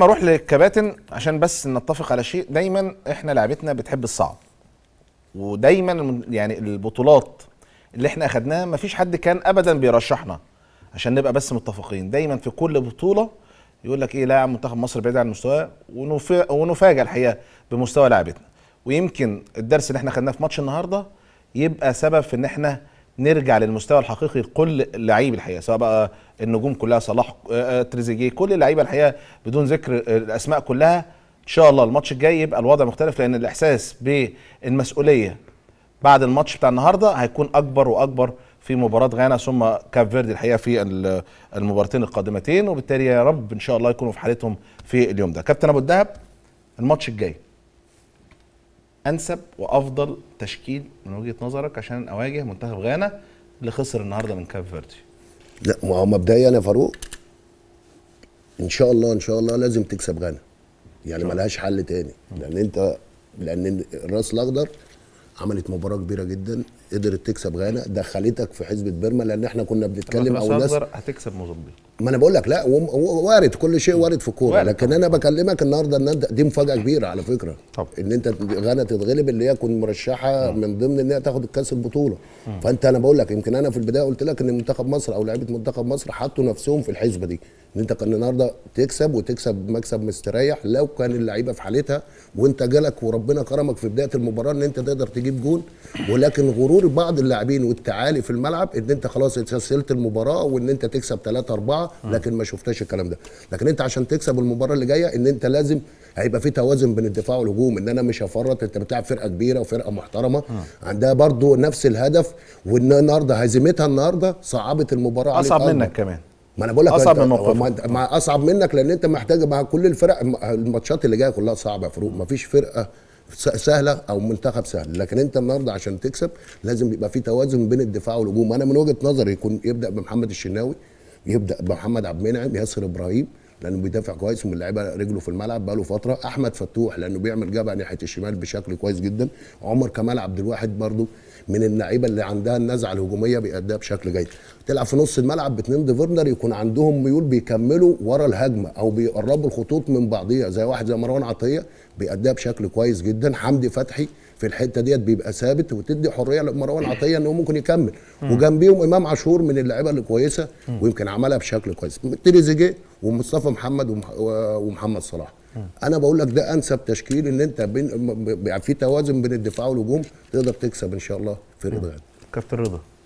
ما اروح للكباتن عشان بس نتفق على شيء دايما احنا لعبتنا بتحب الصعب ودايما يعني البطولات اللي احنا اخدناها ما فيش حد كان ابدا بيرشحنا عشان نبقى بس متفقين دايما في كل بطوله يقول لك ايه لاعب منتخب مصر بعيد عن مستواه ونفاجئ الحقيقه بمستوى لعبتنا ويمكن الدرس اللي احنا خدناه في ماتش النهارده يبقى سبب في ان احنا نرجع للمستوى الحقيقي كل لعيب الحقيقه سواء بقى النجوم كلها صلاح آه، آه، تريزيجيه كل اللعيبه الحقيقه بدون ذكر الاسماء كلها ان شاء الله الماتش الجاي يبقى الوضع مختلف لان الاحساس بالمسؤوليه بعد الماتش بتاع النهارده هيكون اكبر واكبر في مباراة غانا ثم كاب فيردي الحقيقة في المباراتين القادمتين وبالتالي يا رب إن شاء الله يكونوا في حالتهم في اليوم ده كابتن أبو الدهب الماتش الجاي انسب وافضل تشكيل من وجهه نظرك عشان اواجه منتخب غانا اللي خسر النهارده من كاب فيردي؟ لا ما هو مبدئيا يا فاروق ان شاء الله ان شاء الله لازم تكسب غانا يعني ملهاش حل تاني لان انت لان الراس الاخضر عملت مباراه كبيره جدا قدرت تكسب غانا دخلتك في حزبه بيرما لان احنا كنا بنتكلم او ناس هتكسب موزمبيق ما انا بقول لك لا وارد كل شيء وارد في الكوره لكن انا بكلمك النهارده ان انت دي مفاجاه كبيره على فكره طب. ان انت غانا تتغلب اللي هي كنت مرشحه آه. من ضمن ان هي تاخد الكاس البطوله آه. فانت انا بقول لك يمكن انا في البدايه قلت لك ان منتخب مصر او لعيبه منتخب مصر حطوا نفسهم في الحسبه دي ان انت كان النهارده تكسب وتكسب مكسب مستريح لو كان اللعيبه في حالتها وانت جالك وربنا كرمك في بدايه المباراه ان انت تقدر تجيب جون ولكن غرور بعض اللاعبين والتعالي في الملعب ان انت خلاص اتسلسلت المباراه وان انت تكسب 3 4 لكن ما شفتش الكلام ده لكن انت عشان تكسب المباراه اللي جايه ان انت لازم هيبقى في توازن بين الدفاع والهجوم ان انا مش هفرط انت بتلعب فرقه كبيره وفرقه محترمه آه. عندها برضو نفس الهدف وان النهارده هزيمتها النهارده صعبت المباراه عليك اصعب منك كمان ما انا بقول لك اصعب من موقفك ما اصعب منك لان انت محتاج بقى كل الفرق الماتشات اللي جايه كلها صعبه يا فروق ما فيش فرقه سهله او منتخب سهل لكن انت النهارده عشان تكسب لازم يبقى في توازن بين الدفاع والهجوم انا من وجهه نظري يكون يبدا بمحمد الشناوي يبدا بمحمد عبد المنعم ياسر ابراهيم لانه بيدافع كويس ومن اللعيبه رجله في الملعب بقاله فتره احمد فتوح لانه بيعمل جبهه ناحيه الشمال بشكل كويس جدا عمر كمال عبد الواحد برده من اللعيبه اللي عندها النزعه الهجوميه بيأديها بشكل جيد تلعب في نص الملعب باتنين ديفرنر يكون عندهم ميول بيكملوا ورا الهجمه او بيقربوا الخطوط من بعضيها زي واحد زي مروان عطيه بيأديها بشكل كويس جدا حمدي فتحي في الحته ديت بيبقى ثابت وتدي حريه لمروان عطيه ان هو ممكن يكمل وجنبيهم امام عاشور من اللعيبه الكويسه ويمكن عملها بشكل كويس تريزيجيه ومصطفى محمد ومحمد صلاح انا بقول لك ده انسب تشكيل ان انت بين يعني في توازن بين الدفاع والهجوم تقدر تكسب ان شاء الله فريق غد كابتن رضا